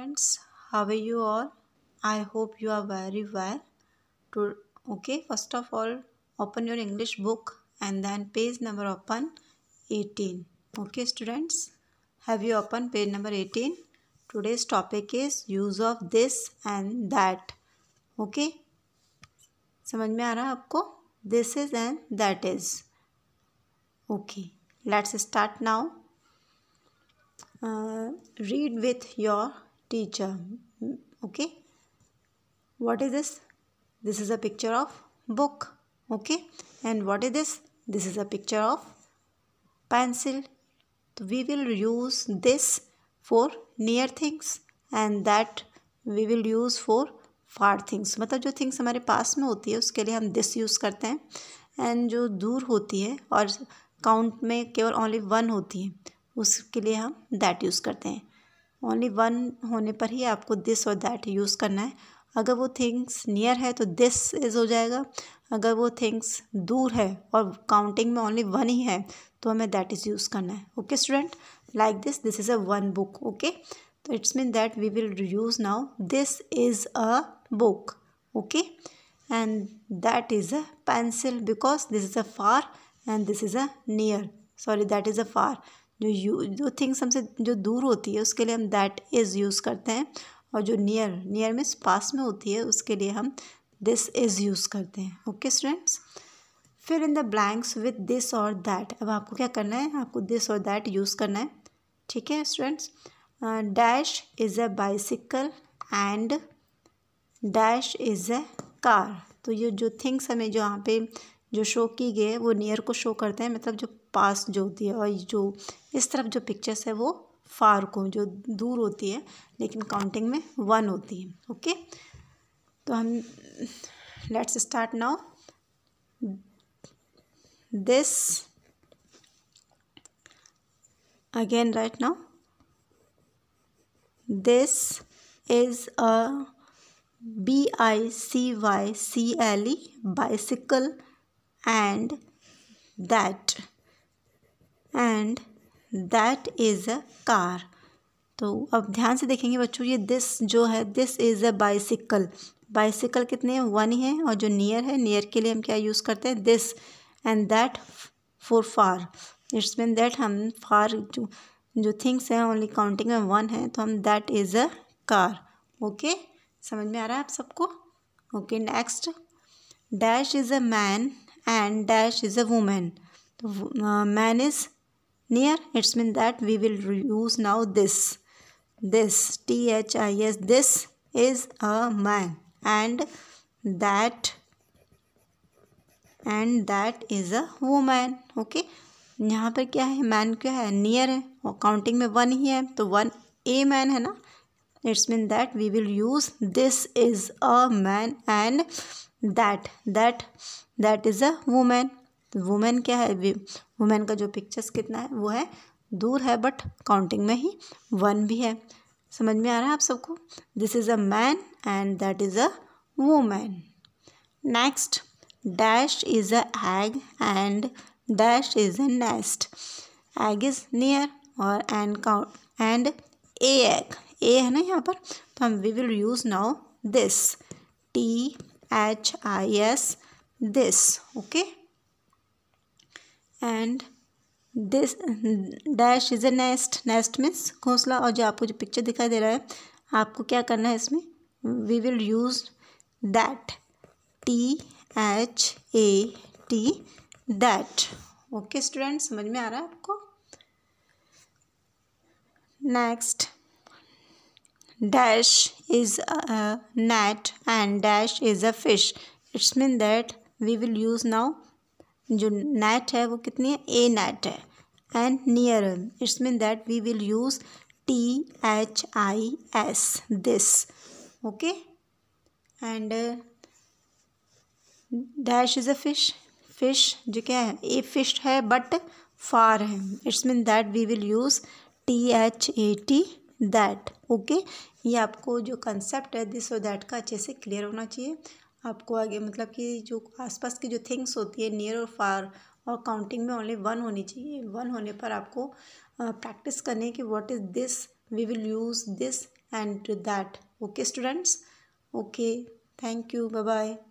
friends how are you all i hope you are very well to okay first of all open your english book and then page number open 18 okay students have you open page number 18 today's topic is use of this and that okay समझ में आ रहा है आपको this is and that is okay let's start now Read with your teacher okay what is this this is a picture of book okay and what is this this is a picture of pencil so we will use this for near things and that we will use for far things मतलब जो things हमारे पास में होती है उसके लिए हम this use करते हैं and जो दूर होती है और count में केवल only one होती है उसके लिए हम that use करते हैं ओनली वन होने पर ही आपको दिस और दैट यूज़ करना है अगर वो थिंग्स नियर है तो दिस इज़ हो जाएगा अगर वो थिंग्स दूर है और काउंटिंग में ओनली वन ही है तो हमें दैट इज़ यूज़ करना है okay student like this this is a one book okay तो it's mean that we will use now this is a book okay and that is a pencil because this is a far and this is a near sorry that is a far जो you जो things हमसे जो दूर होती है उसके लिए हम दैट इज़ यूज़ करते हैं और जो नियर नियर मीन्स पास में होती है उसके लिए हम दिस इज़ यूज़ करते हैं okay students fill in the blanks with this और दैट अब आपको क्या करना है आपको दिस और दैट यूज़ करना है ठीक है students dash is a bicycle and dash is a car तो ये जो थिंग्स हमें जो यहाँ पे जो शो की गई है वो नियर को शो करते हैं मतलब जो पास जो होती है और जो इस तरफ जो पिक्चर्स है वो फार को जो दूर होती है लेकिन काउंटिंग में वन होती है ओके तो हम let's start now this again right now this is a B I C Y C L E bicycle and that and that is a car तो अब ध्यान से देखेंगे बच्चों ये दिस जो है this is a bicycle bicycle कितने हैं वन ही है और जो नियर है नियर के लिए हम क्या यूज़ करते हैं this and that for far it's mean that हम फार जो जो थिंग्स हैं ओनली काउंटिंग में वन है तो हम that is a car okay समझ में आ रहा है आप सबको okay next dash is a man and dash is a women uh, man is near it's mean that we will use now this this T H I S this is a man and that and that is a woman okay यहाँ पर क्या है man क्या है near है और counting में one ही है तो वन ए मैन है ना it's mean that we will use this is a man and that that that is a women women क्या है वुमेन का जो पिक्चर्स कितना है वो है दूर है बट काउंटिंग में ही वन भी है समझ में आ रहा है आप सबको this is a man and that is a women next dash is a egg and dash is a nest egg is near और and count and a egg a है ना यहाँ पर तो हम we will use now this T H I S this okay and this dash is a nest nest means घोंसला और जो आपको जो पिक्चर दिखाई दे रहा है आपको क्या करना है इसमें we will use that T H A T that okay student समझ में आ रहा है आपको next dash is a net and dash is a fish it's mean that we will use now जो नेट है वो कितनी है ए नेट है and near it's mean that we will use T H I S this okay and dash is a fish fish जो क्या है ए fish है बट फार है it's mean that we will use T H A T that okay ये आपको जो concept है this और दैट का अच्छे से क्लियर होना चाहिए आपको आगे मतलब कि जो आसपास की जो थिंग्स होती है नियर और फार और काउंटिंग में ओनली वन होनी चाहिए वन होने पर आपको प्रैक्टिस करनी है कि what is this we will use this and that okay students okay thank you bye bye